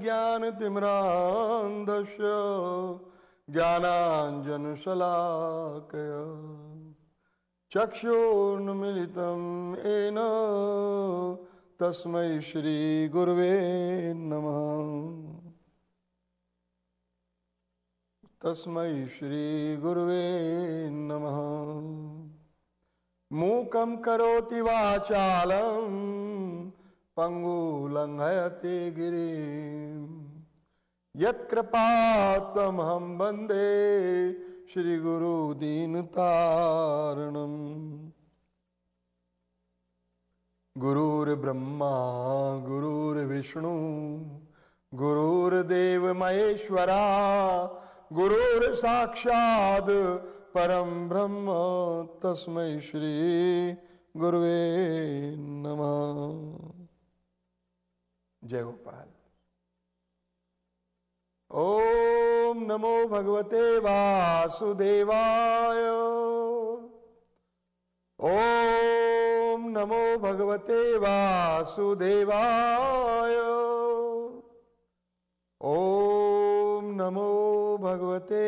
ज्ञान तिम्रांधस्य ज्ञानांजन शलाकय चक्षुर्मीलितम एन तस्मै श्री गुरुवे नम तस्म श्री गुरुवे नम मूक करोति वाचालम् पंगुलंघयते गिरी यम हम वंदे श्री गुरु दीन तारण गुरुर्ब्रह्मा गुरुर्विष्णु गुरुर्देव महेश्वरा गुरुर परम ब्रह्म तस्मै श्री गुरुवे नमः जय गोपाल ओम नमो भगवते वासुदेवाय ओम नमो भगवते वासुदेवाय ओम नमो भगवते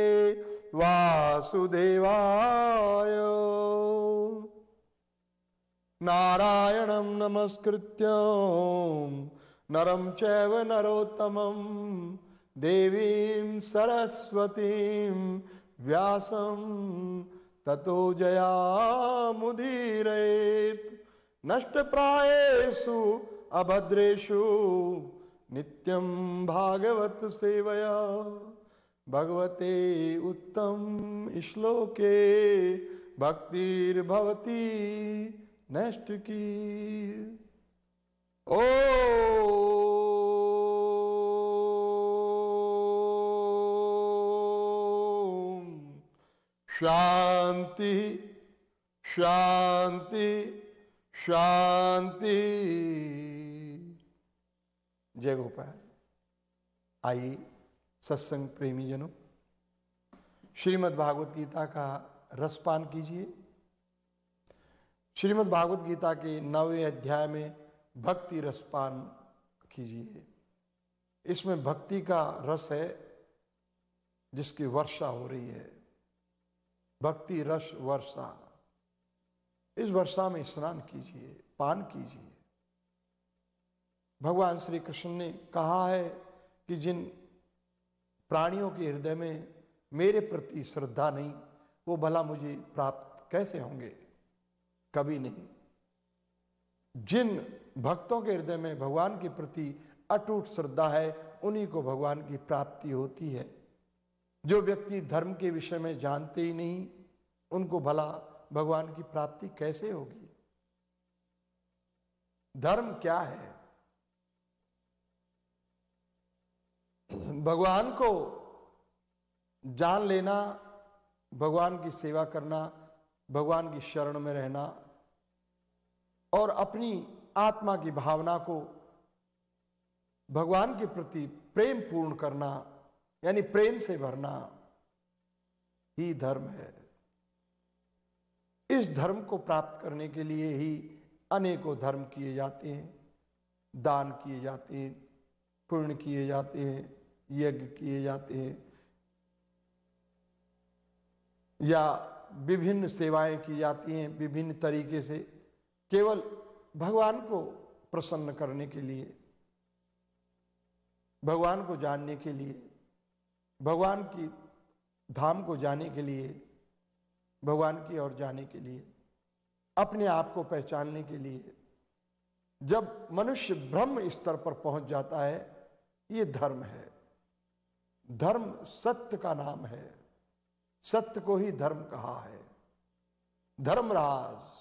वासुदेवाय नारायणं नमस्कृत्य नरम चैव नरोत्तमं देवीं सरस्वतीं व्यासं ततो नष्ट नष्टप्रायेषु अभद्रेशु नि भागवत सेवया भगवते उत्तम श्लोके भक्तिर्भवती नष्ट की ओ शांति शांति शांति जय गोपाल आई सत्संग प्रेमी जनों श्रीमद् भागवत गीता का रसपान कीजिए श्रीमद् भागवत गीता के नवे अध्याय में भक्ति रसपान कीजिए इसमें भक्ति का रस है जिसकी वर्षा हो रही है भक्ति रस वर्षा इस वर्षा में स्नान कीजिए पान कीजिए भगवान श्री कृष्ण ने कहा है कि जिन प्राणियों के हृदय में मेरे प्रति श्रद्धा नहीं वो भला मुझे प्राप्त कैसे होंगे कभी नहीं जिन भक्तों के हृदय में भगवान के प्रति अटूट श्रद्धा है उन्हीं को भगवान की प्राप्ति होती है जो व्यक्ति धर्म के विषय में जानते ही नहीं उनको भला भगवान की प्राप्ति कैसे होगी धर्म क्या है भगवान को जान लेना भगवान की सेवा करना भगवान की शरण में रहना और अपनी आत्मा की भावना को भगवान के प्रति प्रेम पूर्ण करना यानी प्रेम से भरना ही धर्म है इस धर्म को प्राप्त करने के लिए ही अनेकों धर्म किए जाते हैं दान किए जाते हैं पुण्य किए जाते हैं यज्ञ किए जाते हैं या विभिन्न सेवाएं की जाती हैं विभिन्न तरीके से केवल भगवान को प्रसन्न करने के लिए भगवान को जानने के लिए भगवान की धाम को जाने के लिए भगवान की ओर जाने के लिए अपने आप को पहचानने के लिए जब मनुष्य ब्रह्म स्तर पर पहुंच जाता है ये धर्म है धर्म सत्य का नाम है सत्य को ही धर्म कहा है धर्मराज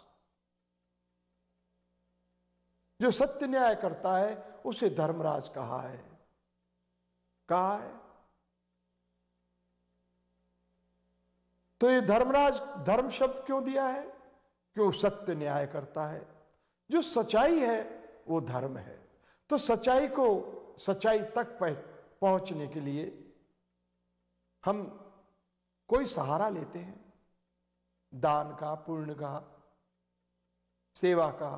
जो सत्य न्याय करता है उसे धर्मराज कहा है कहा है तो ये धर्मराज धर्म शब्द क्यों दिया है क्यों सत्य न्याय करता है जो सच्चाई है वो धर्म है तो सच्चाई को सच्चाई तक पहुंचने के लिए हम कोई सहारा लेते हैं दान का पुण्य का सेवा का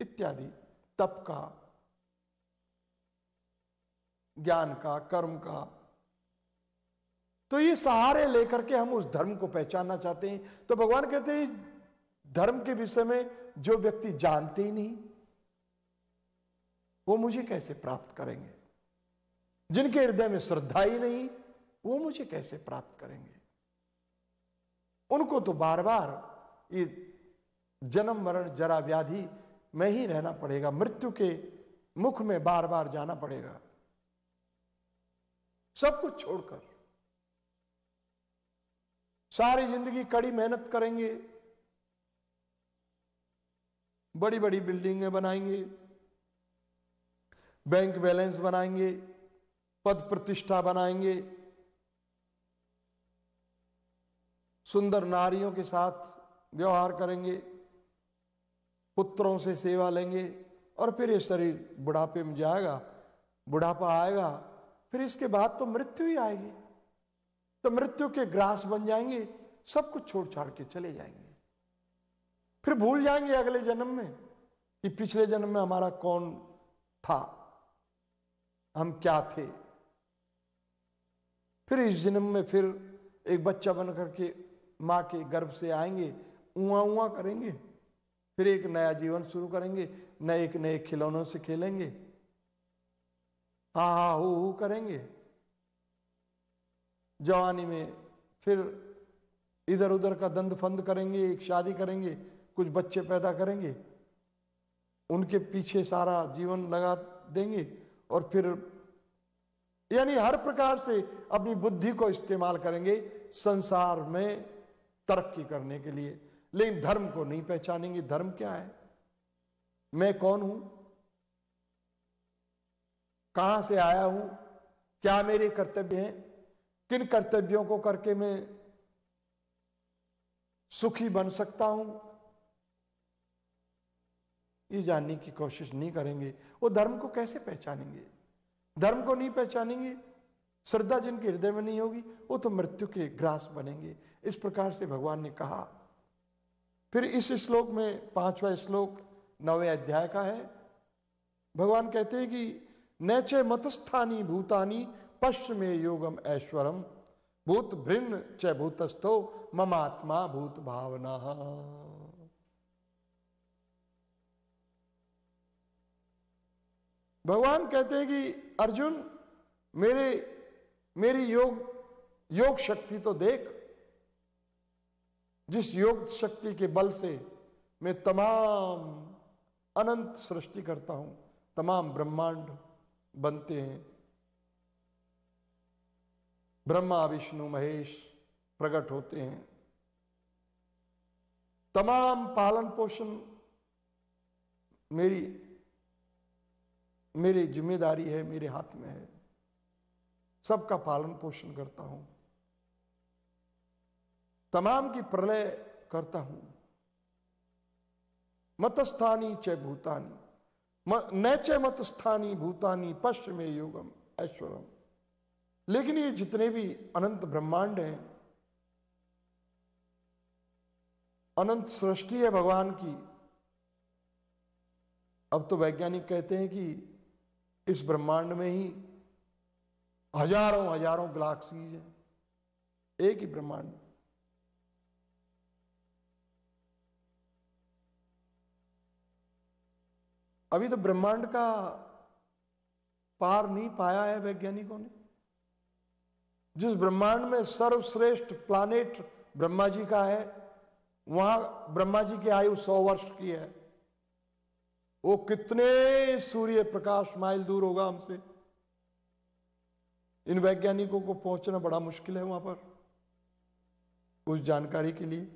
इत्यादि तप का ज्ञान का कर्म का तो ये सहारे लेकर के हम उस धर्म को पहचानना चाहते हैं तो भगवान कहते हैं धर्म के विषय में जो व्यक्ति जानते ही नहीं वो मुझे कैसे प्राप्त करेंगे जिनके हृदय में श्रद्धा ही नहीं वो मुझे कैसे प्राप्त करेंगे उनको तो बार बार ये जन्म मरण जरा व्याधि में ही रहना पड़ेगा मृत्यु के मुख में बार बार जाना पड़ेगा सब कुछ छोड़कर सारी जिंदगी कड़ी मेहनत करेंगे बड़ी बड़ी बिल्डिंगें बनाएंगे बैंक बैलेंस बनाएंगे पद प्रतिष्ठा बनाएंगे सुंदर नारियों के साथ व्यवहार करेंगे पुत्रों से सेवा लेंगे और फिर ये शरीर बुढ़ापे में जाएगा बुढ़ापा आएगा फिर इसके बाद तो मृत्यु ही आएगी तो मृत्यु के ग्रास बन जाएंगे सब कुछ छोड़ छाड़ के चले जाएंगे फिर भूल जाएंगे अगले जन्म में कि पिछले जन्म में हमारा कौन था हम क्या थे फिर इस जन्म में फिर एक बच्चा बनकर के मां के गर्भ से आएंगे उआ उआ करेंगे फिर एक नया जीवन शुरू करेंगे नए एक नए खिलौनों से खेलेंगे हा हा हू हू करेंगे जवानी में फिर इधर उधर का दंद फंद करेंगे एक शादी करेंगे कुछ बच्चे पैदा करेंगे उनके पीछे सारा जीवन लगा देंगे और फिर यानी हर प्रकार से अपनी बुद्धि को इस्तेमाल करेंगे संसार में तरक्की करने के लिए लेकिन धर्म को नहीं पहचानेंगे धर्म क्या है मैं कौन हूं कहां से आया हूं क्या मेरे कर्तव्य हैं किन कर्तव्यों को करके मैं सुखी बन सकता हूं ये जानने की कोशिश नहीं करेंगे वो धर्म को कैसे पहचानेंगे धर्म को नहीं पहचानेंगे श्रद्धा जिनके हृदय में नहीं होगी वो तो मृत्यु के ग्रास बनेंगे इस प्रकार से भगवान ने कहा फिर इस श्लोक में पांचवा श्लोक नवे अध्याय का है भगवान कहते हैं कि नैचे मतस्थानी भूतानी पश्चिमे योगम ऐश्वरम भूत भृन्न च भूतस्थो ममात्मा भूत भावना भगवान कहते हैं कि अर्जुन मेरे मेरी योग योग शक्ति तो देख जिस योग शक्ति के बल से मैं तमाम अनंत सृष्टि करता हूं तमाम ब्रह्मांड बनते हैं ब्रह्मा विष्णु महेश प्रकट होते हैं तमाम पालन पोषण मेरी मेरी जिम्मेदारी है मेरे हाथ में है सबका पालन पोषण करता हूं तमाम की प्रलय करता हूं मतस्थानी चय भूतानी न चय मतस्थानी भूतानी पश्चिमे योगम ऐश्वरम लेकिन ये जितने भी अनंत ब्रह्मांड हैं अनंत सृष्टि है भगवान की अब तो वैज्ञानिक कहते हैं कि इस ब्रह्मांड में ही हजारों हजारों गैलेक्सीज हैं एक ही ब्रह्मांड अभी तो ब्रह्मांड का पार नहीं पाया है वैज्ञानिकों ने जिस ब्रह्मांड में सर्वश्रेष्ठ प्लानेट ब्रह्मा जी का है वहां ब्रह्मा जी की आयु सौ वर्ष की है वो कितने सूर्य प्रकाश माइल दूर होगा हमसे इन वैज्ञानिकों को पहुंचना बड़ा मुश्किल है वहां पर उस जानकारी के लिए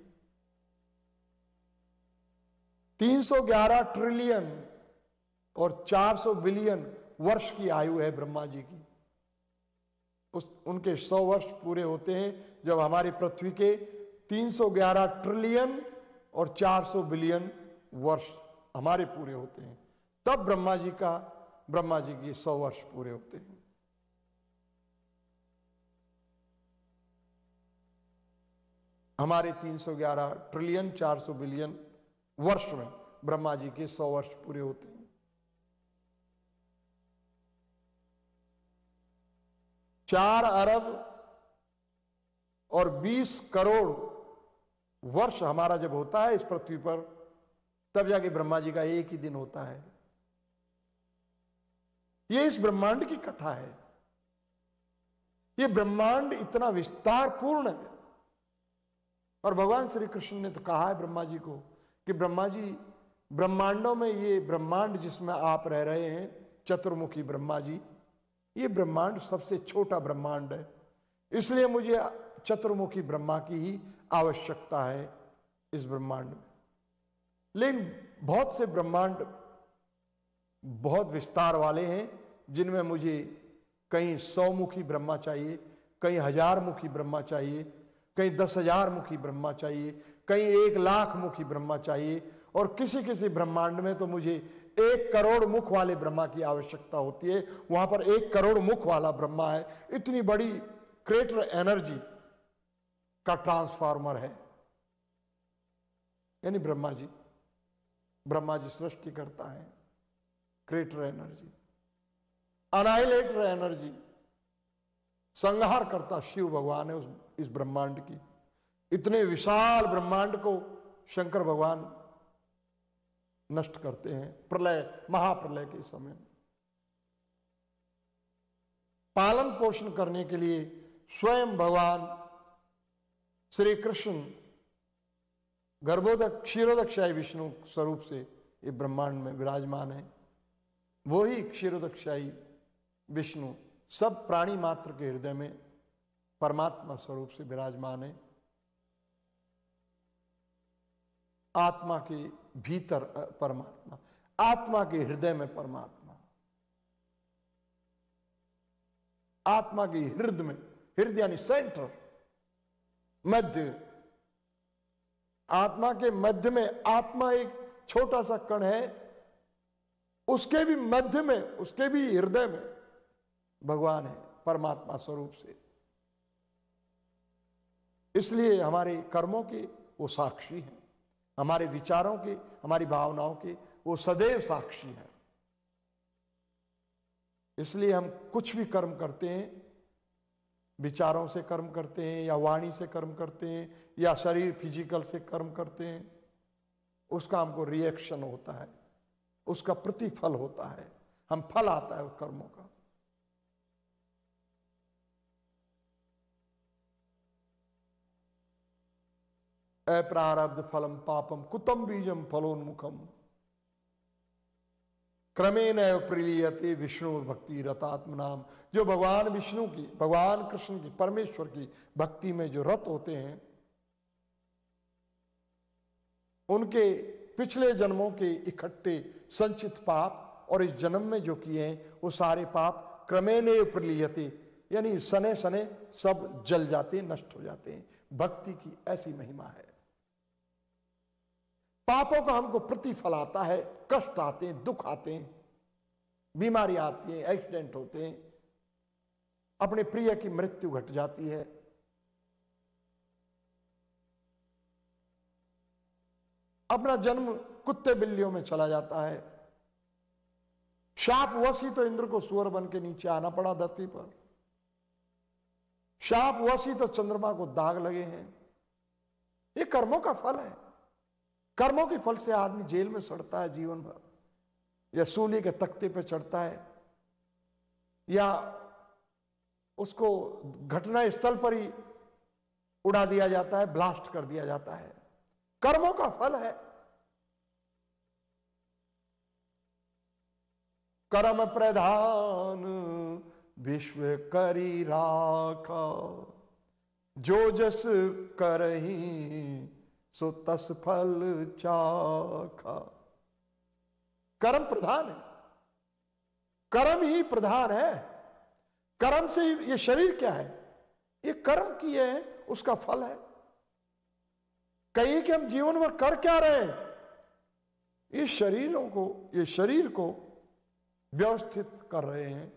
311 ट्रिलियन और 400 बिलियन वर्ष की आयु है ब्रह्मा जी की उस उनके 100 वर्ष पूरे होते हैं जब हमारे पृथ्वी के 311 ट्रिलियन और 400 बिलियन वर्ष हमारे पूरे होते हैं तब ब्रह्मा जी का ब्रह्मा जी के 100 वर्ष पूरे होते हैं हमारे 311 ट्रिलियन 400 बिलियन वर्ष में ब्रह्मा जी के 100 वर्ष पूरे होते हैं चार अरब और बीस करोड़ वर्ष हमारा जब होता है इस पृथ्वी पर तब जाके ब्रह्मा जी का एक ही दिन होता है ये इस ब्रह्मांड की कथा है ये ब्रह्मांड इतना विस्तार पूर्ण है और भगवान श्री कृष्ण ने तो कहा है ब्रह्मा जी को कि ब्रह्मा जी ब्रह्मांडों में ये ब्रह्मांड जिसमें आप रह रहे हैं चतुर्मुखी ब्रह्मा जी ये ब्रह्मांड सबसे छोटा ब्रह्मांड है इसलिए मुझे चतुर्मुखी ब्रह्मा की ही आवश्यकता है इस ब्रह्मांड में लेकिन बहुत से ब्रह्मांड बहुत विस्तार वाले हैं जिनमें मुझे कहीं सौ मुखी ब्रह्मा चाहिए कहीं हजार मुखी ब्रह्मा चाहिए कहीं दस हजार मुखी ब्रह्मा चाहिए कहीं एक लाख मुखी ब्रह्मा चाहिए और किसी किसी ब्रह्मांड में तो मुझे एक करोड़ मुख वाले ब्रह्मा की आवश्यकता होती है वहां पर एक करोड़ मुख वाला ब्रह्मा है इतनी बड़ी क्रेटर एनर्जी का ट्रांसफार्मर है यानी ब्रह्मा जी ब्रह्मा जी सृष्टि करता है क्रेटर एनर्जी अनाइलेटर एनर्जी संहार करता शिव भगवान है उस इस ब्रह्मांड की इतने विशाल ब्रह्मांड को शंकर भगवान नष्ट करते हैं प्रलय महाप्रलय के समय पालन पोषण करने के लिए स्वयं भगवान श्री कृष्ण गर्भोदक क्षीरोदक्षाय विष्णु स्वरूप से ये ब्रह्मांड में विराजमान है वो ही क्षीरोदक्षायी विष्णु सब प्राणी मात्र के हृदय में परमात्मा स्वरूप से विराजमान है आत्मा के भीतर परमात्मा आत्मा के हृदय में परमात्मा आत्मा के हृदय में हृदय यानी सेंटर मध्य आत्मा के मध्य में आत्मा एक छोटा सा कण है उसके भी मध्य में उसके भी हृदय में भगवान है परमात्मा स्वरूप से इसलिए हमारे कर्मों के वो साक्षी हैं हमारे विचारों के हमारी भावनाओं के वो सदैव साक्षी हैं इसलिए हम कुछ भी कर्म करते हैं विचारों से कर्म करते हैं या वाणी से कर्म करते हैं या शरीर फिजिकल से कर्म करते हैं उसका हमको रिएक्शन होता है उसका प्रतिफल होता है हम फल आता है उस कर्मों का अप्रारब्ध फलम पापम कुतम बीजम फलोन्मुखम क्रमेण प्रलियते विष्णु भक्ति रतात्म नाम जो भगवान विष्णु की भगवान कृष्ण की परमेश्वर की भक्ति में जो रत होते हैं उनके पिछले जन्मों के इकट्ठे संचित पाप और इस जन्म में जो किए हैं वो सारे पाप क्रमेण प्रलियते यानी सने सने सब जल जाते नष्ट हो जाते हैं भक्ति की ऐसी महिमा है पापों का हमको प्रतिफल आता है कष्ट आते हैं दुख आते हैं बीमारी आती है एक्सीडेंट होते हैं अपने प्रिय की मृत्यु घट जाती है अपना जन्म कुत्ते बिल्लियों में चला जाता है शाप वसी तो इंद्र को सुअर बन के नीचे आना पड़ा धरती पर शाप वसी तो चंद्रमा को दाग लगे हैं ये कर्मों का फल है कर्मों के फल से आदमी जेल में सड़ता है जीवन भर या सूली के तख्ते पर चढ़ता है या उसको घटना स्थल पर ही उड़ा दिया जाता है ब्लास्ट कर दिया जाता है कर्मों का फल है कर्म प्रधान विश्व करी राख जो जस ही सो फल चाखा कर्म प्रधान है कर्म ही प्रधान है कर्म से ही ये शरीर क्या है ये कर्म किए हैं उसका फल है कहिए कि हम जीवन भर कर क्या रहे इस शरीरों को ये शरीर को व्यवस्थित कर रहे हैं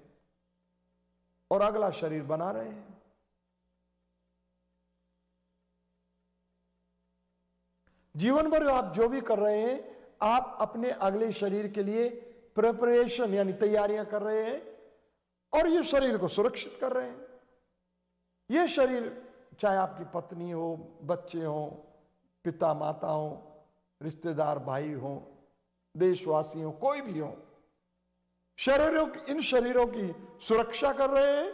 और अगला शरीर बना रहे हैं जीवन भर आप जो भी कर रहे हैं आप अपने अगले शरीर के लिए प्रिपरेशन यानी तैयारियां कर रहे हैं और ये शरीर को सुरक्षित कर रहे हैं ये शरीर चाहे आपकी पत्नी हो बच्चे हो पिता माता हो रिश्तेदार भाई हो देशवासी हो कोई भी हो शरीरों की इन शरीरों की सुरक्षा कर रहे हैं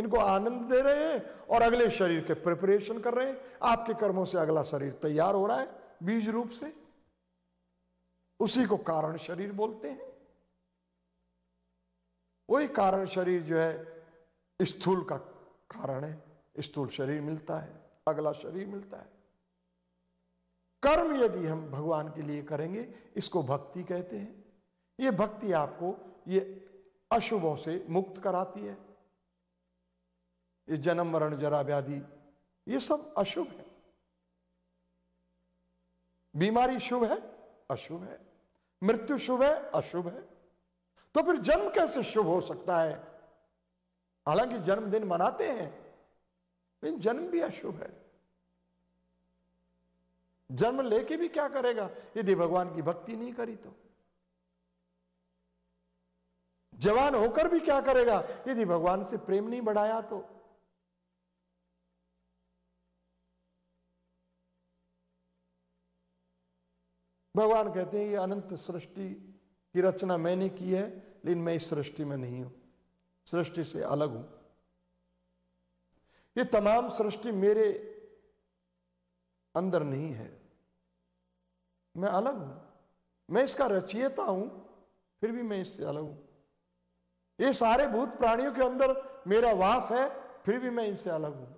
इनको आनंद दे रहे हैं और अगले शरीर के प्रिपरेशन कर रहे हैं आपके कर्मों से अगला शरीर तैयार हो रहा है बीज रूप से उसी को कारण शरीर बोलते हैं वही कारण शरीर जो है स्थूल का कारण है स्थूल शरीर मिलता है अगला शरीर मिलता है कर्म यदि हम भगवान के लिए करेंगे इसको भक्ति कहते हैं ये भक्ति आपको ये अशुभों से मुक्त कराती है ये जन्म मरण जरा व्याधि ये सब अशुभ है बीमारी शुभ है अशुभ है मृत्यु शुभ है अशुभ है तो फिर जन्म कैसे शुभ हो सकता है हालांकि जन्मदिन मनाते हैं लेकिन जन्म भी अशुभ है जन्म लेके भी क्या करेगा यदि भगवान की भक्ति नहीं करी तो जवान होकर भी क्या करेगा यदि भगवान से प्रेम नहीं बढ़ाया तो भगवान कहते हैं ये अनंत सृष्टि की रचना मैंने की है लेकिन मैं इस सृष्टि में नहीं हूं सृष्टि से अलग हूं ये तमाम सृष्टि मेरे अंदर नहीं है मैं अलग हूं मैं इसका रचियता हूं फिर भी मैं इससे अलग हूं ये सारे भूत प्राणियों के अंदर मेरा वास है फिर भी मैं इनसे अलग हूं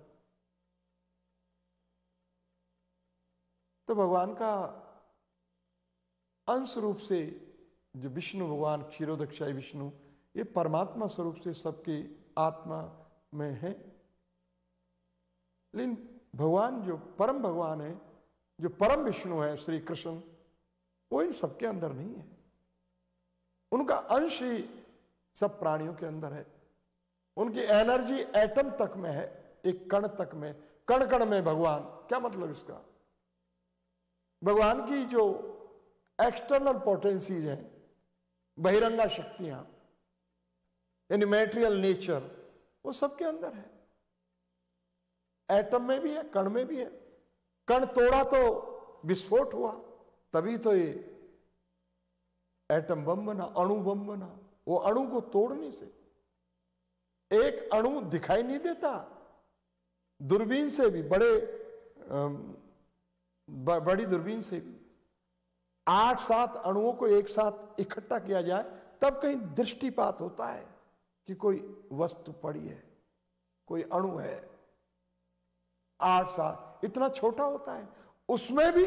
तो भगवान का अंश रूप से जो विष्णु भगवान क्षीरोदक्षाई विष्णु ये परमात्मा स्वरूप से सबकी आत्मा में है लेकिन भगवान जो परम भगवान है जो परम विष्णु है श्री कृष्ण वो इन सबके अंदर नहीं है उनका अंश ही सब प्राणियों के अंदर है उनकी एनर्जी एटम तक में है एक कण तक में कण कण में भगवान क्या मतलब इसका भगवान की जो एक्सटर्नल पोटेंसीज हैं बहिरंगा शक्तियां यानी मेटेरियल नेचर वो सबके अंदर है एटम में भी है कण में भी है कण तोड़ा तो विस्फोट हुआ तभी तो ये एटम बम बना अणु बम बना वो अणु को तोड़ने से एक अणु दिखाई नहीं देता दूरबीन से भी बड़े बड़ी दूरबीन से भी आठ सात अणुओं को एक साथ इकट्ठा किया जाए तब कहीं दृष्टिपात होता है कि कोई वस्तु पड़ी है कोई अणु है आठ सात इतना छोटा होता है उसमें भी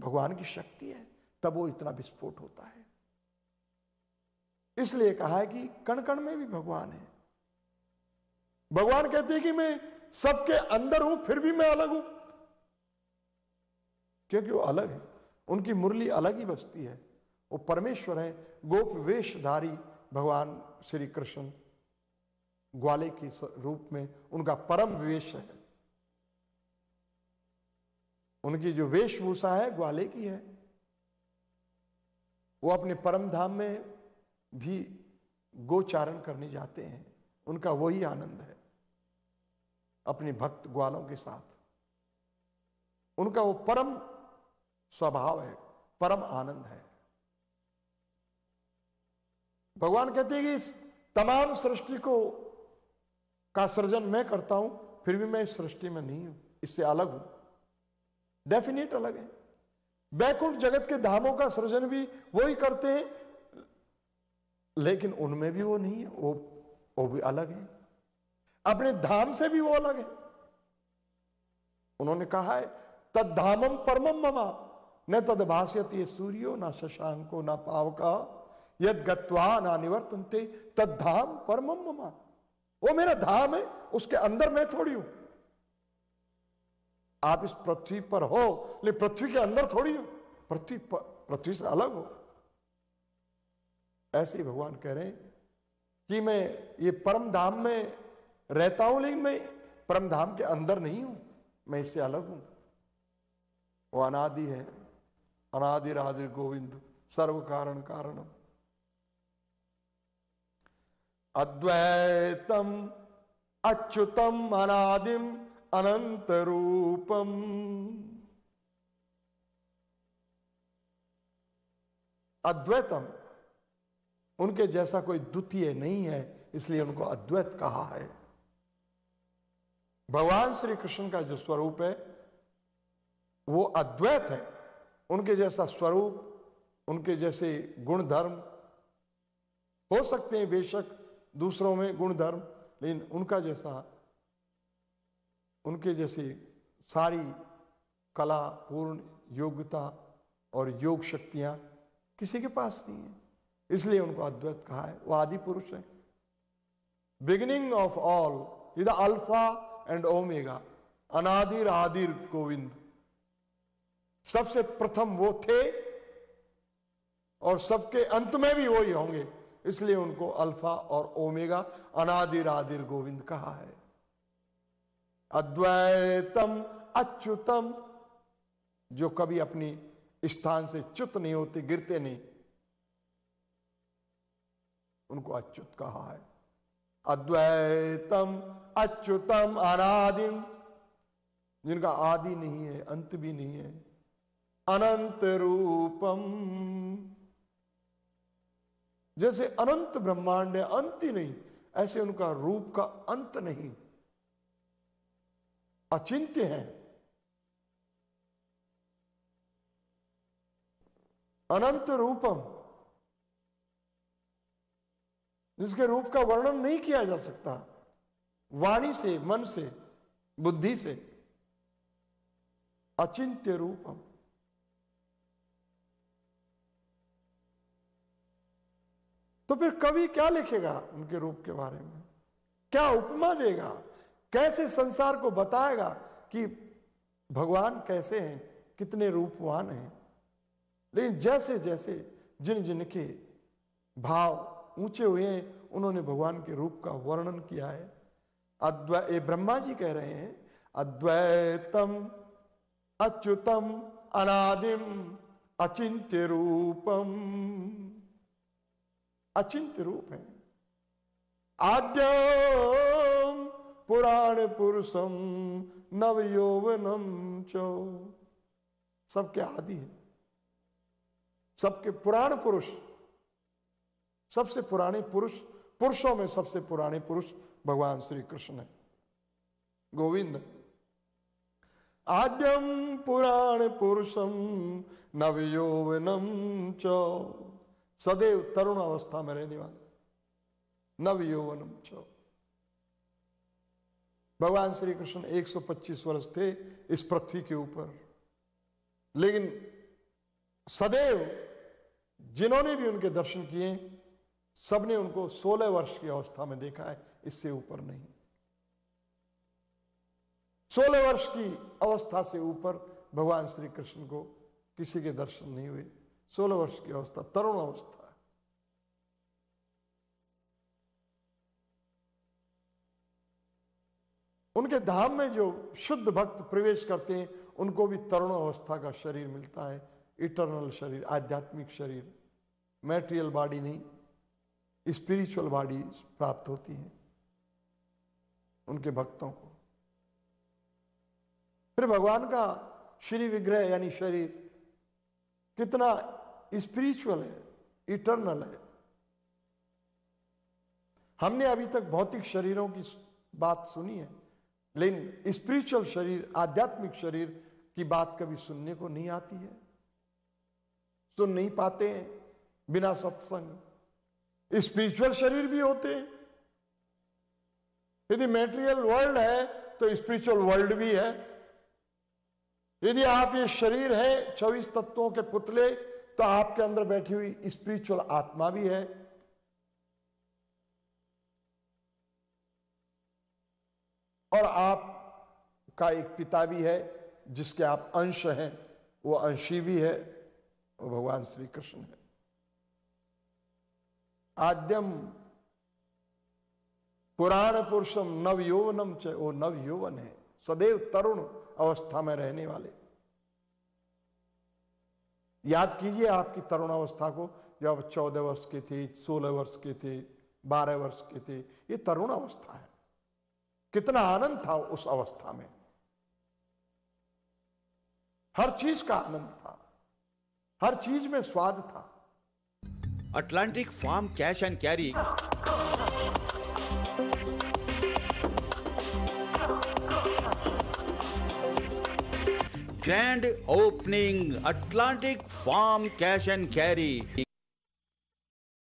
भगवान की शक्ति है तब वो इतना विस्फोट होता है इसलिए कहा है कि कण कण में भी भगवान है भगवान कहते हैं कि मैं सबके अंदर हूं फिर भी मैं अलग हूं क्योंकि वो अलग है उनकी मुरली अलग ही बचती है वो परमेश्वर हैं गोप वेशधारी भगवान श्री कृष्ण ग्वाले के रूप में उनका परम वेश है उनकी जो वेशभूषा है ग्वाले की है वो अपने परम धाम में भी गोचारण करने जाते हैं उनका वही आनंद है अपने भक्त ग्वालों के साथ उनका वो परम स्वभाव है परम आनंद है भगवान कहते हैं कि तमाम सृष्टि को का सृजन मैं करता हूं फिर भी मैं इस सृष्टि में नहीं हूं इससे अलग हूं डेफिनेट अलग है बैकुंठ जगत के धामों का सृजन भी वही करते हैं लेकिन उनमें भी वो नहीं है वो वो भी अलग है अपने धाम से भी वो अलग है उन्होंने कहा है तद धामम परमम ममा न तद भाष्यति सूर्यो न शशांको न पावका यद गत्वा ना थे तद धाम परम वो मेरा धाम है उसके अंदर मैं थोड़ी हूं आप इस पृथ्वी पर हो लेकिन पृथ्वी के अंदर थोड़ी हो पृथ्वी पृथ्वी से अलग हो ऐसे ही भगवान कह रहे हैं कि मैं ये परम धाम में रहता हूं लेकिन मैं परम धाम के अंदर नहीं हूं मैं इससे अलग हूं वो अनादि है अनादिरादिर गोविंद सर्व कारण कारणम अद्वैतम अच्युतम अनादिम अनंत रूपम अद्वैतम उनके जैसा कोई द्वितीय नहीं है इसलिए उनको अद्वैत कहा है भगवान श्री कृष्ण का जो स्वरूप है वो अद्वैत है उनके जैसा स्वरूप उनके जैसे गुण धर्म हो सकते हैं बेशक दूसरों में गुण धर्म लेकिन उनका जैसा उनके जैसी सारी कला पूर्ण योग्यता और योग शक्तियाँ किसी के पास नहीं है इसलिए उनको अद्वैत कहा है वो आदि पुरुष है beginning of all is alpha and omega अनादिर आदिर गोविंद सबसे प्रथम वो थे और सबके अंत में भी वही होंगे इसलिए उनको अल्फा और ओमेगा अनादिर आदिर गोविंद कहा है अद्वैतम अच्युतम जो कभी अपनी स्थान से च्युत नहीं होते गिरते नहीं उनको अच्युत कहा है अद्वैतम अच्युतम अनादिम जिनका आदि नहीं है अंत भी नहीं है अनंत रूपम जैसे अनंत ब्रह्मांड है अंत ही नहीं ऐसे उनका रूप का अंत नहीं अचिंत्य है अनंत रूपम जिसके रूप का वर्णन नहीं किया जा सकता वाणी से मन से बुद्धि से अचिंत्य रूपम तो फिर कवि क्या लिखेगा उनके रूप के बारे में क्या उपमा देगा कैसे संसार को बताएगा कि भगवान कैसे हैं कितने रूपवान हैं लेकिन जैसे जैसे जिन जिनके भाव ऊंचे हुए हैं उन्होंने भगवान के रूप का वर्णन किया है अद्वै ये ब्रह्मा जी कह रहे हैं अद्वैतम अच्युतम अनादिम अचिंत्य रूपम अचिंत्य रूप है आद्यम पुराण पुरुषम नव यौवनम चो सबके आदि है सबके पुराण पुरुष सबसे पुराने पुरुष पुरुषों में सबसे पुराने पुरुष भगवान श्री कृष्ण है गोविंद आद्यम पुराण पुरुषम नव यौवनम चौ सदैव तरुण अवस्था में रहने वाले नव यौवनम छो भगवान श्री कृष्ण 125 वर्ष थे इस पृथ्वी के ऊपर लेकिन सदैव जिन्होंने भी उनके दर्शन किए सबने उनको 16 वर्ष की अवस्था में देखा है इससे ऊपर नहीं 16 वर्ष की अवस्था से ऊपर भगवान श्री कृष्ण को किसी के दर्शन नहीं हुए सोलह वर्ष की अवस्था तरुण अवस्था उनके धाम में जो शुद्ध भक्त प्रवेश करते हैं उनको भी तरुण अवस्था का शरीर मिलता है इटरनल शरीर आध्यात्मिक शरीर मैटेरियल बॉडी नहीं स्पिरिचुअल बॉडी प्राप्त होती है उनके भक्तों को फिर भगवान का श्री विग्रह यानी शरीर कितना स्पिरिचुअल है इटर्नल है हमने अभी तक भौतिक शरीरों की बात सुनी है लेकिन स्पिरिचुअल शरीर आध्यात्मिक शरीर की बात कभी सुनने को नहीं आती है सुन नहीं पाते हैं बिना सत्संग स्पिरिचुअल शरीर भी होते हैं यदि मेटेरियल वर्ल्ड है तो स्पिरिचुअल वर्ल्ड भी है यदि आप ये शरीर है छविस तत्वों के पुतले तो आपके अंदर बैठी हुई स्पिरिचुअल आत्मा भी है और आप का एक पिता भी है जिसके आप अंश हैं वो अंशी भी है वो भगवान श्री कृष्ण है आद्यम पुराण पुरुषम नव यौवनम च वो नव यौवन है सदैव तरुण अवस्था में रहने वाले याद कीजिए आपकी तरुणावस्था को जब आप चौदह वर्ष की थी सोलह वर्ष की थे बारह वर्ष के थे ये तरुणावस्था है कितना आनंद था उस अवस्था में हर चीज का आनंद था हर चीज में स्वाद था Atlantic farm cash and carry grand opening Atlantic Farm Cash and Carry.